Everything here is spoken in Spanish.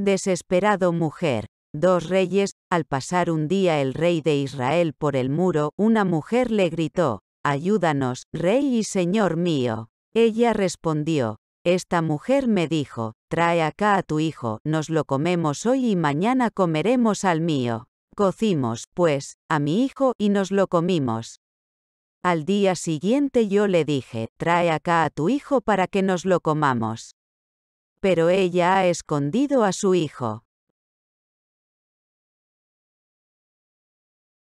Desesperado mujer. Dos reyes, al pasar un día el rey de Israel por el muro, una mujer le gritó, Ayúdanos, rey y señor mío. Ella respondió, Esta mujer me dijo, Trae acá a tu hijo, nos lo comemos hoy y mañana comeremos al mío. Cocimos, pues, a mi hijo y nos lo comimos. Al día siguiente yo le dije, Trae acá a tu hijo para que nos lo comamos pero ella ha escondido a su hijo.